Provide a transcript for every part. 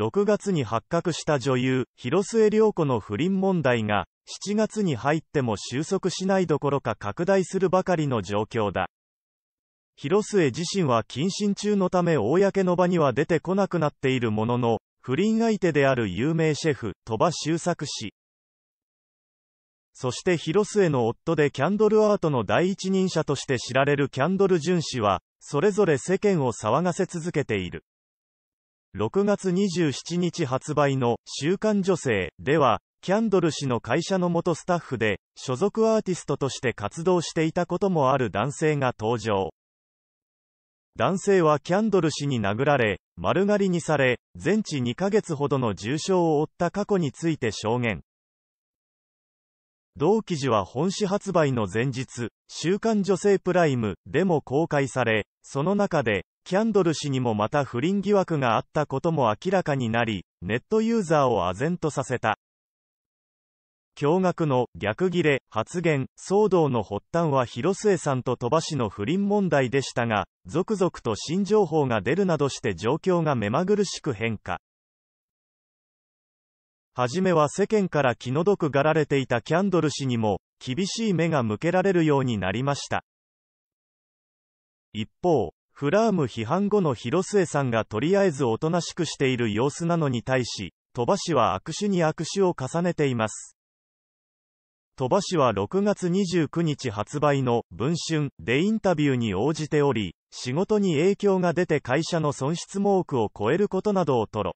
6月に発覚した女優、広末涼子の不倫問題が、7月に入っても収束しないどころか拡大するばかりの状況だ。広末自身は謹慎中のため公の場には出てこなくなっているものの、不倫相手である有名シェフ、鳥羽周作氏。そして広末の夫でキャンドルアートの第一人者として知られるキャンドル淳氏は、それぞれ世間を騒がせ続けている。6月27日発売の週刊女性では、キャンドル氏の会社の元スタッフで、所属アーティストとして活動していたこともある男性が登場。男性はキャンドル氏に殴られ、丸刈りにされ、全治2ヶ月ほどの重傷を負った過去について証言。同記事は本誌発売の前日、週刊女性プライムでも公開され、その中で、キャンドル氏にもまた不倫疑惑があったことも明らかになり、ネットユーザーを唖然とさせた。驚愕の逆ギレ発言騒動の発端は広末さんと鳥羽氏の不倫問題でしたが続々と新情報が出るなどして状況が目まぐるしく変化はじめは世間から気の毒がられていたキャンドル氏にも、厳しい目が向けられるようになりました。一方、フラーム批判後の広末さんがとりあえずおとなしくしている様子なのに対し、鳥羽氏は握手に握手を重ねています。鳥羽氏は6月29日発売の文春でインタビューに応じており、仕事に影響が出て会社の損失も多くを超えることなどを吐露。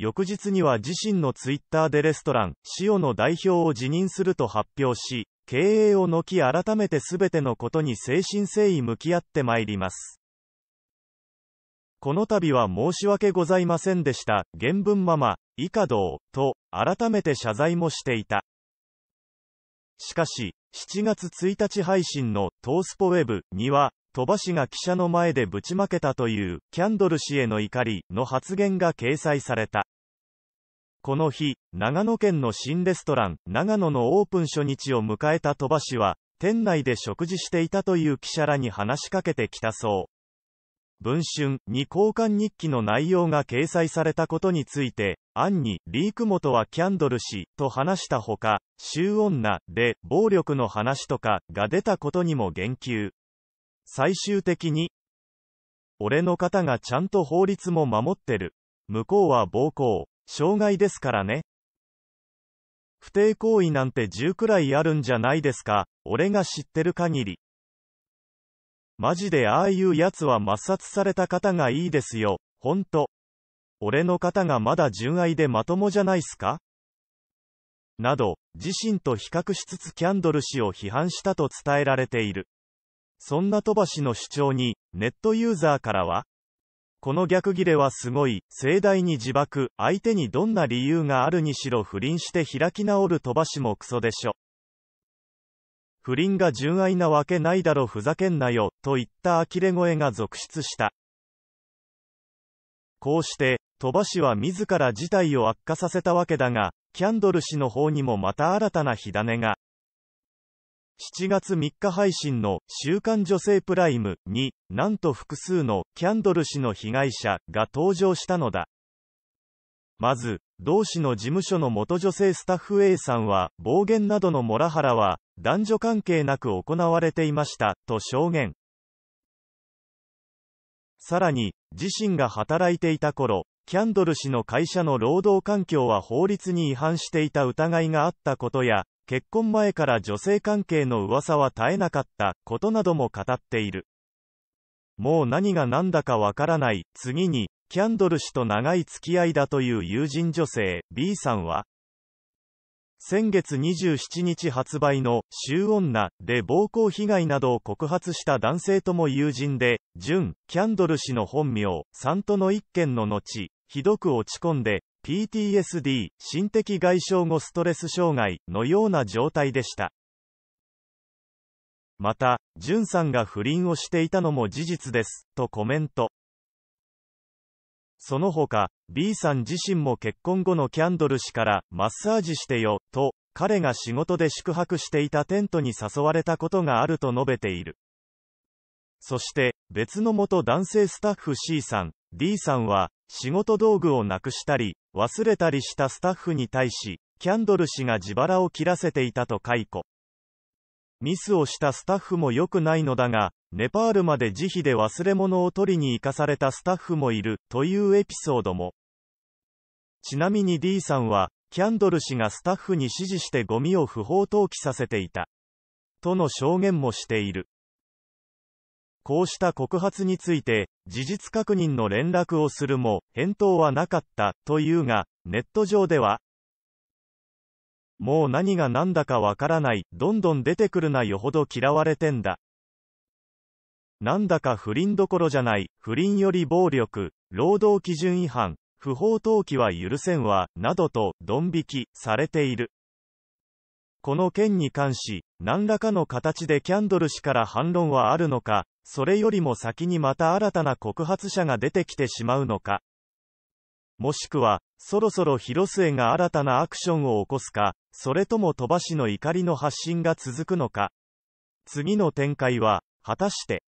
翌日には自身のツイッターでレストラン、塩の代表を辞任すると発表し、経営を軒改めて全てのことに誠心誠意向き合ってまいります。この度は申し訳ございませんでした、原文ママ、以下どう、と、改めて謝罪もしていた。しかし、7月1日配信のトースポウェブには、鳥羽氏が記者の前でぶちまけたという、キャンドル氏への怒りの発言が掲載された。この日、長野県の新レストラン、長野のオープン初日を迎えた鳥羽氏は、店内で食事していたという記者らに話しかけてきたそう。文春に交換日記の内容が掲載されたことについて、暗に、リーク元はキャンドル氏、と話したほか、週女、で、暴力の話とか、が出たことにも言及。最終的に、俺の方がちゃんと法律も守ってる。向こうは暴行、障害ですからね。不貞行為なんて10くらいあるんじゃないですか、俺が知ってる限り。マジでああいうやつは抹殺された方がいいですよ、ほんと。俺の方がまだ純愛でまともじゃないすかなど、自身と比較しつつキャンドル氏を批判したと伝えられている。そんな飛ばしの主張に、ネットユーザーからは、この逆ギレはすごい、盛大に自爆、相手にどんな理由があるにしろ不倫して開き直る飛ばしもクソでしょ。不倫が純愛なわけないだろふざけんなよ、といった呆れ声が続出した。こうして、鳥羽氏は自ら事態を悪化させたわけだが、キャンドル氏の方にもまた新たな火種が。7月3日配信の週刊女性プライムに、なんと複数のキャンドル氏の被害者が登場したのだ。まず、同氏の事務所の元女性スタッフ A さんは、暴言などのモラハラは、男女関係なく行われていました、と証言。さらに、自身が働いていた頃、キャンドル氏の会社の労働環境は法律に違反していた疑いがあったことや、結婚前から女性関係の噂は絶えなかったことなども語っている。もう何が何だかわからない。次に、キャンドル氏と長い付き合いだという友人女性 B さんは、先月27日発売の「週女」で暴行被害などを告発した男性とも友人で、ジュン・キャンドル氏の本名、サントの一件の後、ひどく落ち込んで、PTSD、心的外傷後ストレス障害のような状態でした。また、ジュンさんが不倫をしていたのも事実です、とコメント。その他、B さん自身も結婚後のキャンドル氏から、マッサージしてよ、と、彼が仕事で宿泊していたテントに誘われたことがあると述べている。そして、別の元男性スタッフ C さん、D さんは、仕事道具をなくしたり、忘れたりしたスタッフに対し、キャンドル氏が自腹を切らせていたと解雇。ミスをしたスタッフも良くないのだが、ネパールまで自費で忘れ物を取りに行かされたスタッフもいる、というエピソードも。ちなみに D さんは、キャンドル氏がスタッフに指示してゴミを不法投棄させていた。との証言もしている。こうした告発について、事実確認の連絡をするも、返答はなかった、というが、ネット上では、もう何が何だかわからない、どんどん出てくるなよほど嫌われてんだ。なんだか不倫どころじゃない、不倫より暴力、労働基準違反、不法投棄は許せんわ、などと、ドン引き、されている。この件に関し、何らかの形でキャンドル氏から反論はあるのか、それよりも先にまた新たな告発者が出てきてしまうのか。もしくは、そろそろ広末が新たなアクションを起こすか、それとも鳥羽氏の怒りの発信が続くのか。次の展開は、果たして、